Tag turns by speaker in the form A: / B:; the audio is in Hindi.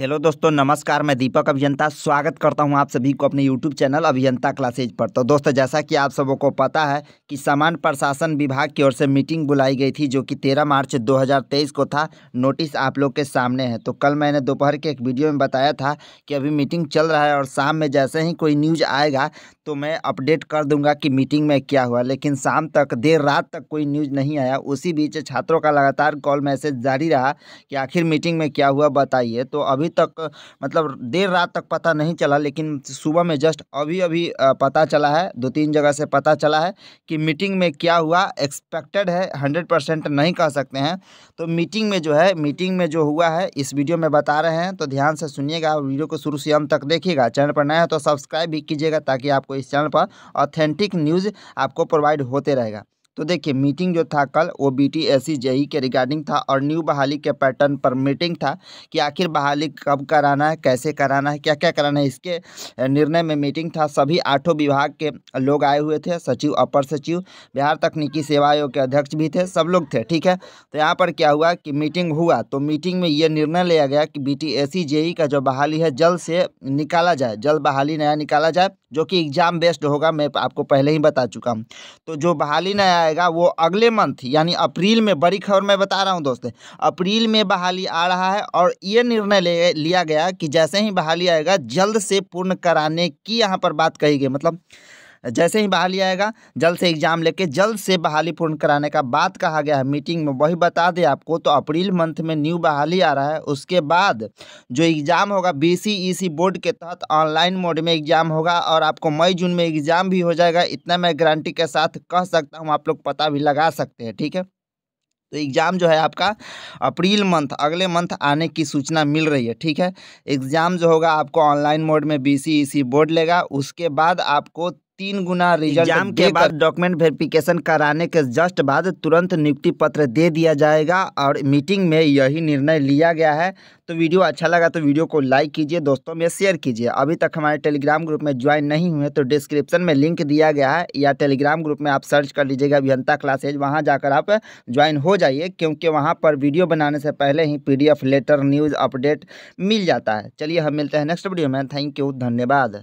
A: हेलो दोस्तों नमस्कार मैं दीपक अभियंता स्वागत करता हूं आप सभी को अपने यूट्यूब चैनल अभियंता क्लासेज पर तो दोस्तों जैसा कि आप सबों को पता है कि सामान्य प्रशासन विभाग की ओर से मीटिंग बुलाई गई थी जो कि 13 मार्च 2023 को था नोटिस आप लोग के सामने है तो कल मैंने दोपहर के एक वीडियो में बताया था कि अभी मीटिंग चल रहा है और शाम में जैसे ही कोई न्यूज आएगा तो मैं अपडेट कर दूंगा कि मीटिंग में क्या हुआ लेकिन शाम तक देर रात तक कोई न्यूज नहीं आया उसी बीच छात्रों का लगातार कॉल मैसेज जारी रहा कि आखिर मीटिंग में क्या हुआ बताइए तो अभी तक मतलब देर रात तक पता नहीं चला लेकिन सुबह में जस्ट अभी अभी पता चला है दो तीन जगह से पता चला है कि मीटिंग में क्या हुआ एक्सपेक्टेड है हंड्रेड परसेंट नहीं कह सकते हैं तो मीटिंग में जो है मीटिंग में जो हुआ है इस वीडियो में बता रहे हैं तो ध्यान से सुनिएगा वीडियो को शुरू से अंत तक देखिएगा चैनल पर नया है तो सब्सक्राइब भी कीजिएगा ताकि आपको इस चैनल पर ऑथेंटिक न्यूज़ आपको प्रोवाइड होते रहेगा तो देखिए मीटिंग जो था कल वो B T S C JE के रिगार्डिंग था और न्यू बहाली के पैटर्न पर मीटिंग था कि आखिर बहाली कब कराना है कैसे कराना है क्या क्या कराना है इसके निर्णय में मीटिंग था सभी आठों विभाग के लोग आए हुए थे सचिव अपर सचिव बिहार तकनीकी सेवा आयोग के अध्यक्ष भी थे सब लोग थे ठीक है तो यहाँ पर क्या हुआ कि मीटिंग हुआ तो मीटिंग में ये निर्णय लिया गया कि बी टी सी जेई का जो बहाली है जल्द से निकाला जाए जल्द बहाली नया निकाला जाए जो कि एग्ज़ाम बेस्ड होगा मैं आपको पहले ही बता चुका हूँ तो जो बहाली नया आएगा वो अगले मंथ यानी अप्रैल में बड़ी खबर मैं बता रहा हूँ दोस्तों अप्रैल में बहाली आ रहा है और ये निर्णय ले लिया गया कि जैसे ही बहाली आएगा जल्द से पूर्ण कराने की यहाँ पर बात कही गई मतलब जैसे ही बहाली आएगा जल्द से एग्ज़ाम लेके जल्द से बहाली पूर्ण कराने का बात कहा गया है मीटिंग में वही बता दें आपको तो अप्रैल मंथ में न्यू बहाली आ रहा है उसके बाद जो एग्ज़ाम होगा बी बोर्ड के तहत ऑनलाइन मोड में एग्ज़ाम होगा और आपको मई जून में एग्ज़ाम भी हो जाएगा इतना मैं गारंटी के साथ कह सकता हूँ आप लोग पता भी लगा सकते हैं ठीक है तो एग्ज़ाम जो है आपका अप्रैल मंथ अगले मंथ आने की सूचना मिल रही है ठीक है एग्ज़ाम जो होगा आपको ऑनलाइन मोड में बी सी बोर्ड लेगा उसके बाद आपको तीन गुना रिजल्ट एग्जाम के बाद डॉक्यूमेंट वेरिफिकेशन कराने के जस्ट बाद तुरंत नियुक्ति पत्र दे दिया जाएगा और मीटिंग में यही निर्णय लिया गया है तो वीडियो अच्छा लगा तो वीडियो को लाइक कीजिए दोस्तों में शेयर कीजिए अभी तक हमारे टेलीग्राम ग्रुप में ज्वाइन नहीं हुए तो डिस्क्रिप्शन में लिंक दिया गया है या टेलीग्राम ग्रुप में आप सर्च कर लीजिएगा अभियंता क्लासेज वहाँ जाकर आप ज्वाइन हो जाइए क्योंकि वहाँ पर वीडियो बनाने से पहले ही पी लेटर न्यूज़ अपडेट मिल जाता है चलिए हम मिलते हैं नेक्स्ट वीडियो में थैंक यू धन्यवाद